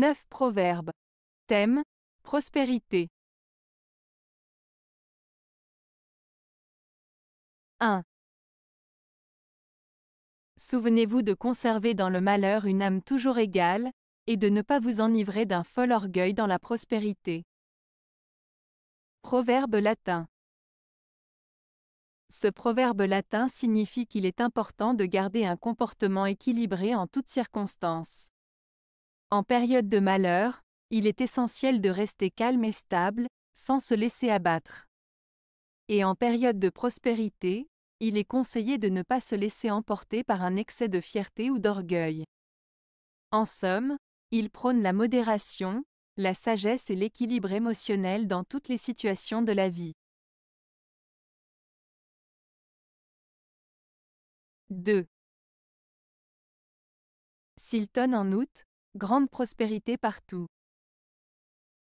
9 proverbes. Thème Prospérité. 1. Souvenez-vous de conserver dans le malheur une âme toujours égale, et de ne pas vous enivrer d'un fol orgueil dans la prospérité. Proverbe latin. Ce proverbe latin signifie qu'il est important de garder un comportement équilibré en toutes circonstances. En période de malheur, il est essentiel de rester calme et stable, sans se laisser abattre. Et en période de prospérité, il est conseillé de ne pas se laisser emporter par un excès de fierté ou d'orgueil. En somme, il prône la modération, la sagesse et l'équilibre émotionnel dans toutes les situations de la vie. 2. Silton en août, Grande prospérité partout.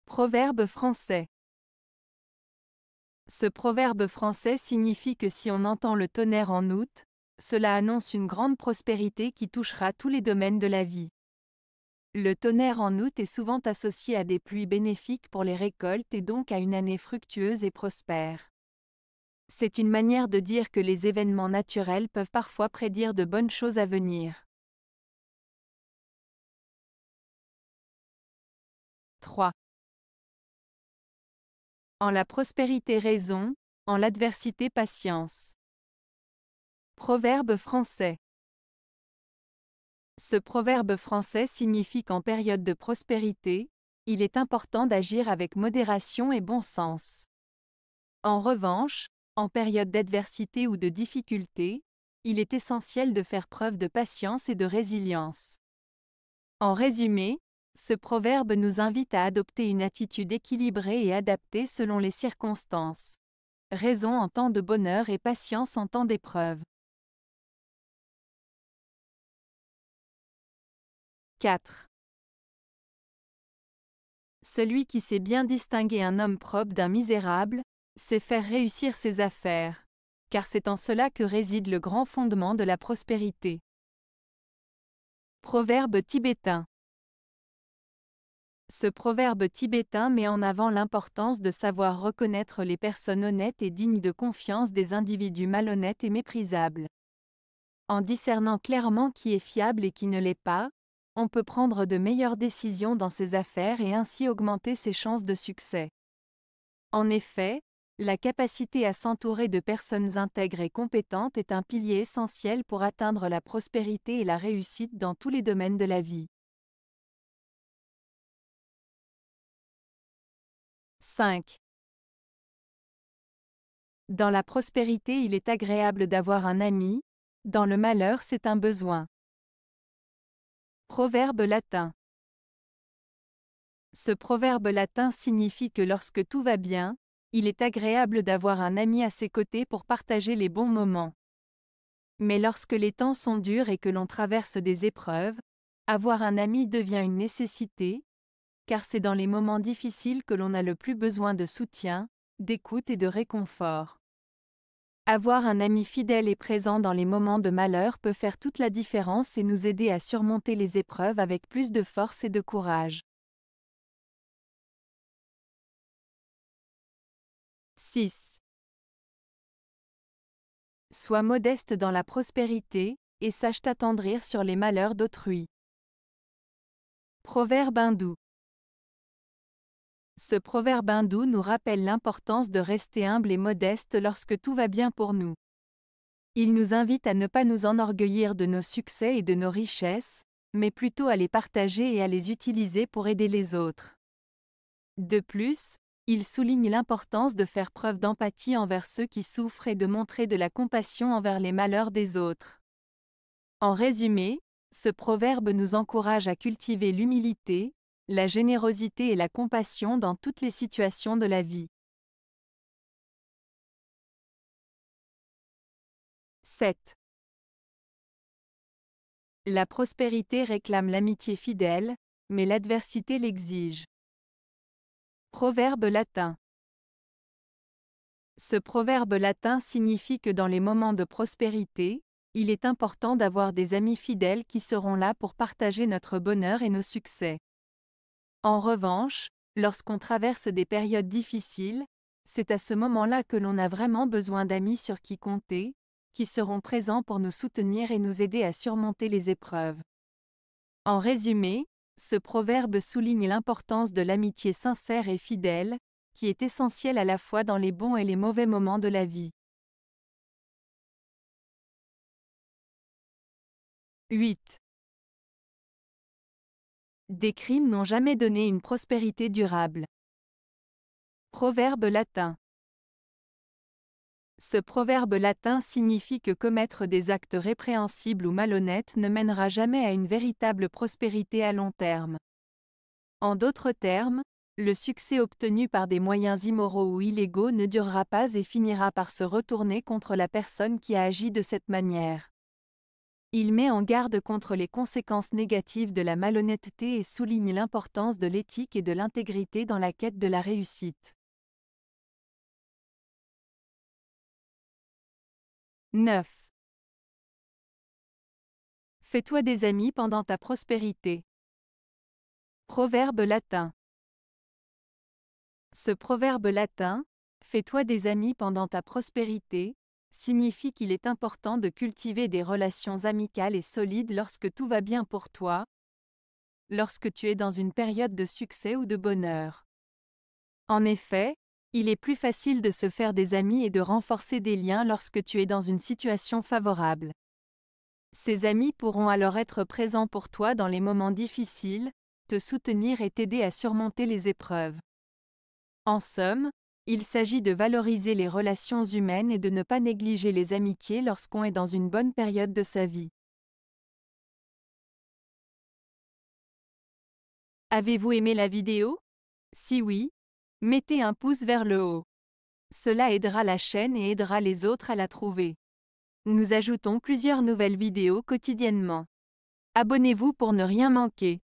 Proverbe français. Ce proverbe français signifie que si on entend le tonnerre en août, cela annonce une grande prospérité qui touchera tous les domaines de la vie. Le tonnerre en août est souvent associé à des pluies bénéfiques pour les récoltes et donc à une année fructueuse et prospère. C'est une manière de dire que les événements naturels peuvent parfois prédire de bonnes choses à venir. En la prospérité raison, en l'adversité patience. Proverbe français. Ce proverbe français signifie qu'en période de prospérité, il est important d'agir avec modération et bon sens. En revanche, en période d'adversité ou de difficulté, il est essentiel de faire preuve de patience et de résilience. En résumé, ce proverbe nous invite à adopter une attitude équilibrée et adaptée selon les circonstances. Raison en temps de bonheur et patience en temps d'épreuve. 4. Celui qui sait bien distinguer un homme propre d'un misérable, sait faire réussir ses affaires, car c'est en cela que réside le grand fondement de la prospérité. Proverbe tibétain ce proverbe tibétain met en avant l'importance de savoir reconnaître les personnes honnêtes et dignes de confiance des individus malhonnêtes et méprisables. En discernant clairement qui est fiable et qui ne l'est pas, on peut prendre de meilleures décisions dans ses affaires et ainsi augmenter ses chances de succès. En effet, la capacité à s'entourer de personnes intègres et compétentes est un pilier essentiel pour atteindre la prospérité et la réussite dans tous les domaines de la vie. 5. Dans la prospérité il est agréable d'avoir un ami, dans le malheur c'est un besoin. Proverbe latin. Ce proverbe latin signifie que lorsque tout va bien, il est agréable d'avoir un ami à ses côtés pour partager les bons moments. Mais lorsque les temps sont durs et que l'on traverse des épreuves, avoir un ami devient une nécessité, car c'est dans les moments difficiles que l'on a le plus besoin de soutien, d'écoute et de réconfort. Avoir un ami fidèle et présent dans les moments de malheur peut faire toute la différence et nous aider à surmonter les épreuves avec plus de force et de courage. 6. Sois modeste dans la prospérité, et sache t'attendrir sur les malheurs d'autrui. Proverbe hindou. Ce proverbe hindou nous rappelle l'importance de rester humble et modeste lorsque tout va bien pour nous. Il nous invite à ne pas nous enorgueillir de nos succès et de nos richesses, mais plutôt à les partager et à les utiliser pour aider les autres. De plus, il souligne l'importance de faire preuve d'empathie envers ceux qui souffrent et de montrer de la compassion envers les malheurs des autres. En résumé, ce proverbe nous encourage à cultiver l'humilité, la générosité et la compassion dans toutes les situations de la vie. 7. La prospérité réclame l'amitié fidèle, mais l'adversité l'exige. Proverbe latin. Ce proverbe latin signifie que dans les moments de prospérité, il est important d'avoir des amis fidèles qui seront là pour partager notre bonheur et nos succès. En revanche, lorsqu'on traverse des périodes difficiles, c'est à ce moment-là que l'on a vraiment besoin d'amis sur qui compter, qui seront présents pour nous soutenir et nous aider à surmonter les épreuves. En résumé, ce proverbe souligne l'importance de l'amitié sincère et fidèle, qui est essentielle à la fois dans les bons et les mauvais moments de la vie. 8. Des crimes n'ont jamais donné une prospérité durable. Proverbe latin. Ce proverbe latin signifie que commettre des actes répréhensibles ou malhonnêtes ne mènera jamais à une véritable prospérité à long terme. En d'autres termes, le succès obtenu par des moyens immoraux ou illégaux ne durera pas et finira par se retourner contre la personne qui a agi de cette manière. Il met en garde contre les conséquences négatives de la malhonnêteté et souligne l'importance de l'éthique et de l'intégrité dans la quête de la réussite. 9. Fais-toi des amis pendant ta prospérité. Proverbe latin. Ce proverbe latin, Fais-toi des amis pendant ta prospérité, signifie qu'il est important de cultiver des relations amicales et solides lorsque tout va bien pour toi, lorsque tu es dans une période de succès ou de bonheur. En effet, il est plus facile de se faire des amis et de renforcer des liens lorsque tu es dans une situation favorable. Ces amis pourront alors être présents pour toi dans les moments difficiles, te soutenir et t'aider à surmonter les épreuves. En somme, il s'agit de valoriser les relations humaines et de ne pas négliger les amitiés lorsqu'on est dans une bonne période de sa vie. Avez-vous aimé la vidéo Si oui, mettez un pouce vers le haut. Cela aidera la chaîne et aidera les autres à la trouver. Nous ajoutons plusieurs nouvelles vidéos quotidiennement. Abonnez-vous pour ne rien manquer.